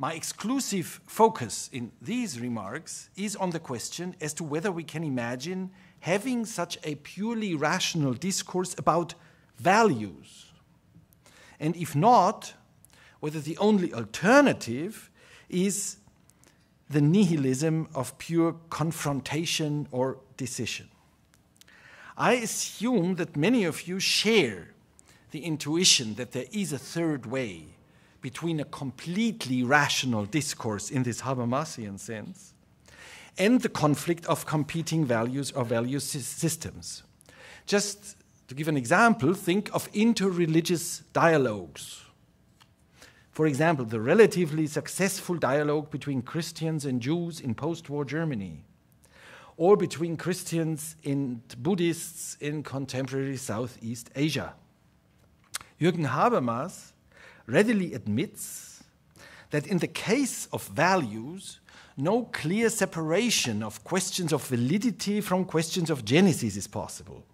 My exclusive focus in these remarks is on the question as to whether we can imagine having such a purely rational discourse about values. And if not, whether the only alternative is the nihilism of pure confrontation or decision. I assume that many of you share the intuition that there is a third way between a completely rational discourse in this Habermasian sense and the conflict of competing values or value systems. Just to give an example, think of interreligious dialogues. For example, the relatively successful dialogue between Christians and Jews in post war Germany, or between Christians and Buddhists in contemporary Southeast Asia. Jürgen Habermas readily admits that in the case of values, no clear separation of questions of validity from questions of genesis is possible.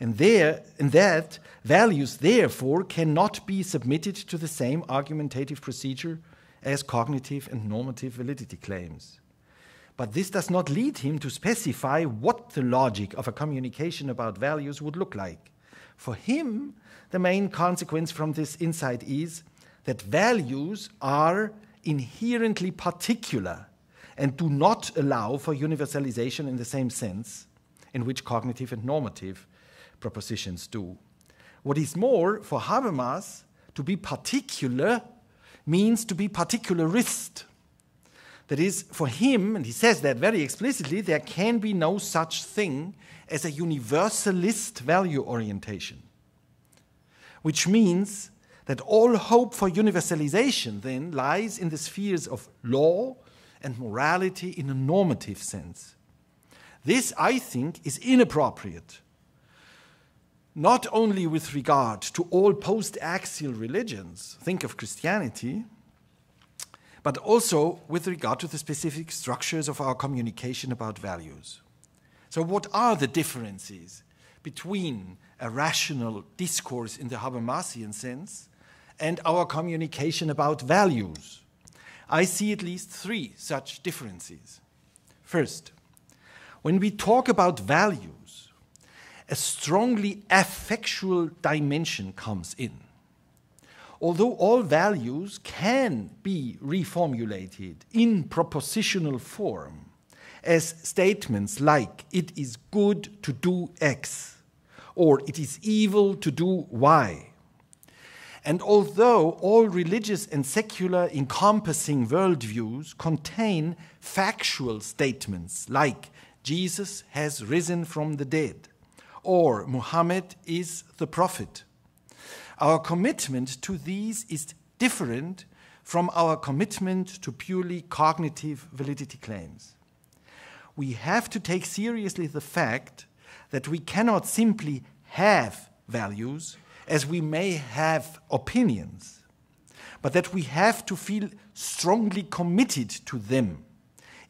And, there, and that values, therefore, cannot be submitted to the same argumentative procedure as cognitive and normative validity claims. But this does not lead him to specify what the logic of a communication about values would look like. For him, the main consequence from this insight is that values are inherently particular and do not allow for universalization in the same sense in which cognitive and normative propositions do. What is more, for Habermas, to be particular means to be particularist. That is, for him, and he says that very explicitly, there can be no such thing as a universalist value orientation. Which means that all hope for universalization then lies in the spheres of law and morality in a normative sense. This, I think, is inappropriate, not only with regard to all post axial religions, think of Christianity but also with regard to the specific structures of our communication about values. So, what are the differences between a rational discourse in the Habermasian sense and our communication about values? I see at least three such differences. First, when we talk about values, a strongly affectual dimension comes in although all values can be reformulated in propositional form as statements like it is good to do X or it is evil to do Y. And although all religious and secular encompassing worldviews contain factual statements like Jesus has risen from the dead or Muhammad is the prophet our commitment to these is different from our commitment to purely cognitive validity claims. We have to take seriously the fact that we cannot simply have values as we may have opinions, but that we have to feel strongly committed to them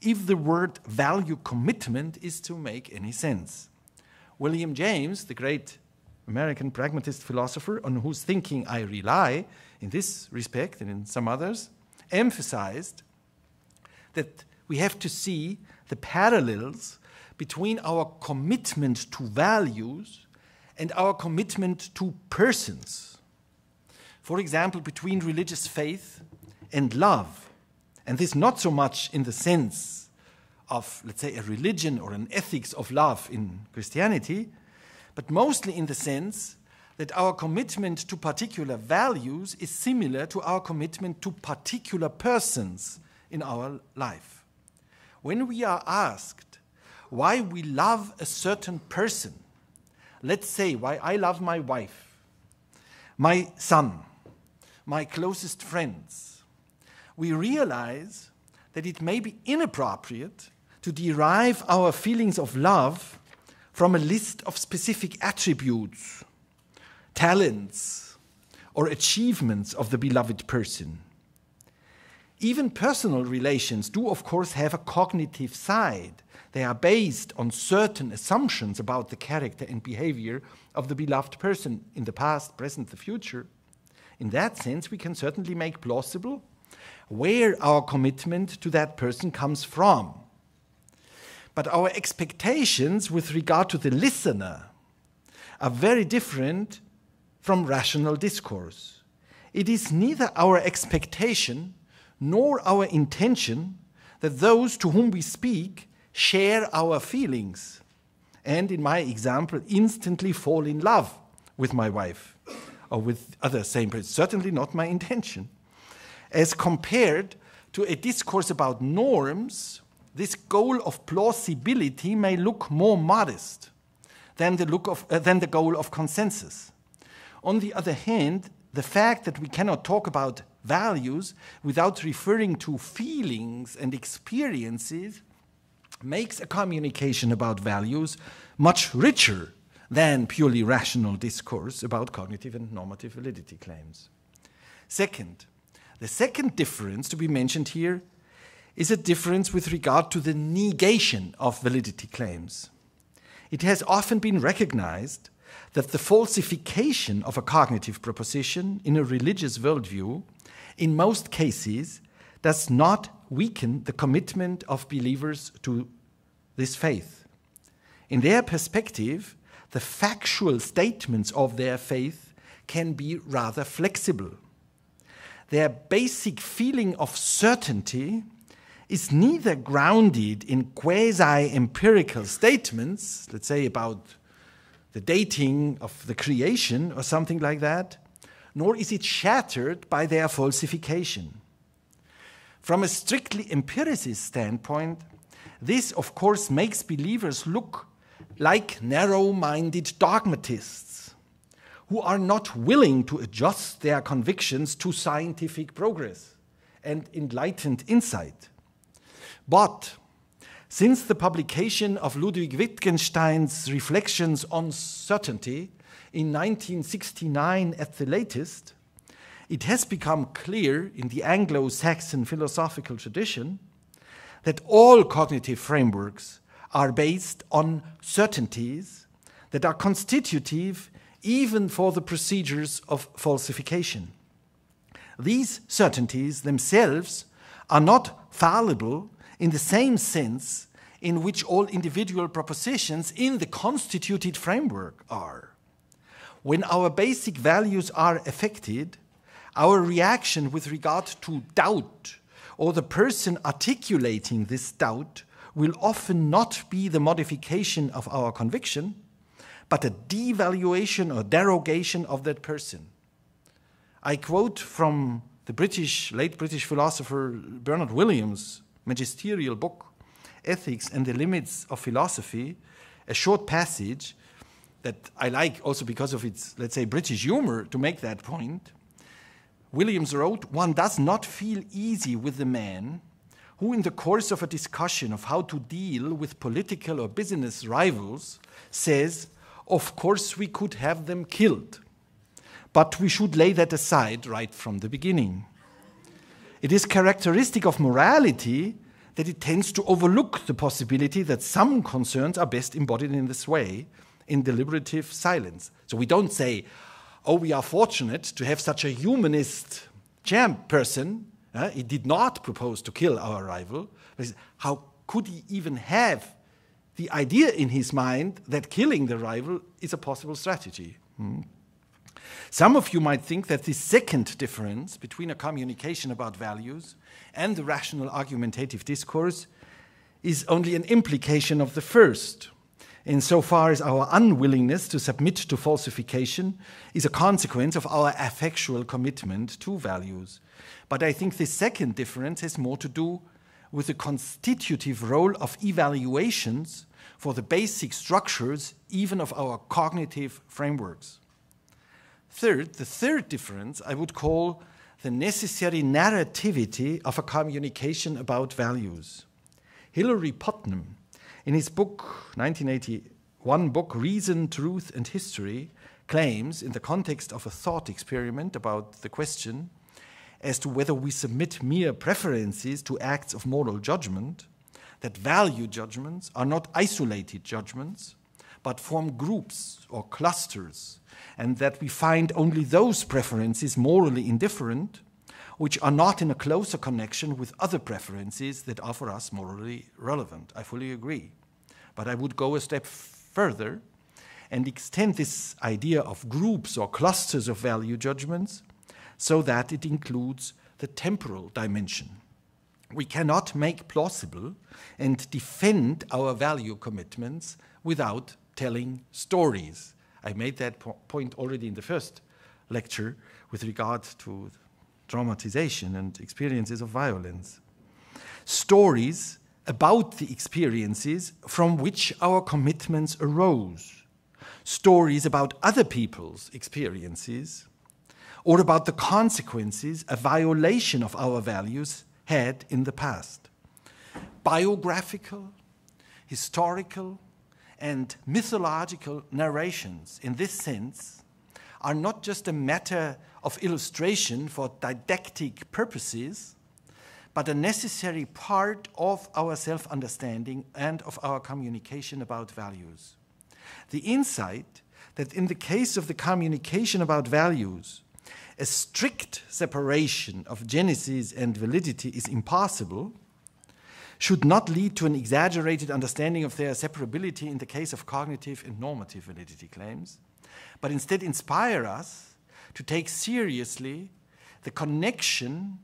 if the word value commitment is to make any sense. William James, the great American pragmatist philosopher on whose thinking I rely in this respect and in some others, emphasized that we have to see the parallels between our commitment to values and our commitment to persons. For example, between religious faith and love. And this not so much in the sense of, let's say, a religion or an ethics of love in Christianity, but mostly in the sense that our commitment to particular values is similar to our commitment to particular persons in our life. When we are asked why we love a certain person, let's say why I love my wife, my son, my closest friends, we realize that it may be inappropriate to derive our feelings of love from a list of specific attributes, talents, or achievements of the beloved person. Even personal relations do, of course, have a cognitive side. They are based on certain assumptions about the character and behavior of the beloved person in the past, present, the future. In that sense, we can certainly make plausible where our commitment to that person comes from. But our expectations with regard to the listener are very different from rational discourse. It is neither our expectation nor our intention that those to whom we speak share our feelings and, in my example, instantly fall in love with my wife or with other same person. Certainly not my intention. As compared to a discourse about norms this goal of plausibility may look more modest than the, look of, uh, than the goal of consensus. On the other hand, the fact that we cannot talk about values without referring to feelings and experiences makes a communication about values much richer than purely rational discourse about cognitive and normative validity claims. Second, the second difference to be mentioned here is a difference with regard to the negation of validity claims. It has often been recognized that the falsification of a cognitive proposition in a religious worldview, in most cases, does not weaken the commitment of believers to this faith. In their perspective, the factual statements of their faith can be rather flexible. Their basic feeling of certainty is neither grounded in quasi empirical statements, let's say about the dating of the creation or something like that, nor is it shattered by their falsification. From a strictly empiricist standpoint, this of course makes believers look like narrow minded dogmatists who are not willing to adjust their convictions to scientific progress and enlightened insight. But since the publication of Ludwig Wittgenstein's Reflections on Certainty in 1969 at the latest, it has become clear in the Anglo Saxon philosophical tradition that all cognitive frameworks are based on certainties that are constitutive even for the procedures of falsification. These certainties themselves are not fallible in the same sense in which all individual propositions in the constituted framework are. When our basic values are affected, our reaction with regard to doubt or the person articulating this doubt will often not be the modification of our conviction, but a devaluation or derogation of that person. I quote from the British, late British philosopher Bernard Williams, magisterial book, Ethics and the Limits of Philosophy, a short passage that I like also because of its, let's say, British humor to make that point. Williams wrote, One does not feel easy with the man who, in the course of a discussion of how to deal with political or business rivals, says, Of course, we could have them killed, but we should lay that aside right from the beginning. It is characteristic of morality that it tends to overlook the possibility that some concerns are best embodied in this way, in deliberative silence. So we don't say, oh, we are fortunate to have such a humanist champ person. Uh, he did not propose to kill our rival. How could he even have the idea in his mind that killing the rival is a possible strategy? Hmm. Some of you might think that the second difference between a communication about values and the rational argumentative discourse is only an implication of the first, insofar as our unwillingness to submit to falsification is a consequence of our affectual commitment to values. But I think the second difference has more to do with the constitutive role of evaluations for the basic structures, even of our cognitive frameworks. Third, the third difference I would call the necessary narrativity of a communication about values. Hilary Putnam, in his book, 1981 book, Reason, Truth and History, claims, in the context of a thought experiment about the question as to whether we submit mere preferences to acts of moral judgment, that value judgments are not isolated judgments, but form groups or clusters, and that we find only those preferences morally indifferent which are not in a closer connection with other preferences that are for us morally relevant. I fully agree. But I would go a step further and extend this idea of groups or clusters of value judgments so that it includes the temporal dimension. We cannot make plausible and defend our value commitments without telling stories. I made that po point already in the first lecture with regard to traumatization and experiences of violence. Stories about the experiences from which our commitments arose, stories about other people's experiences, or about the consequences a violation of our values had in the past. Biographical, historical, and mythological narrations, in this sense, are not just a matter of illustration for didactic purposes, but a necessary part of our self understanding and of our communication about values. The insight that in the case of the communication about values, a strict separation of genesis and validity is impossible should not lead to an exaggerated understanding of their separability in the case of cognitive and normative validity claims, but instead inspire us to take seriously the connection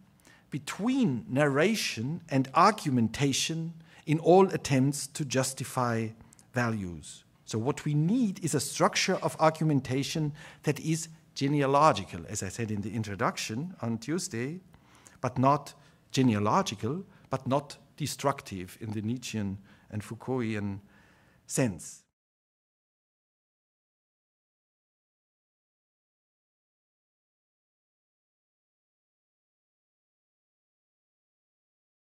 between narration and argumentation in all attempts to justify values. So, what we need is a structure of argumentation that is genealogical, as I said in the introduction on Tuesday, but not genealogical, but not destructive in the Nietzschean and Foucaultian sense.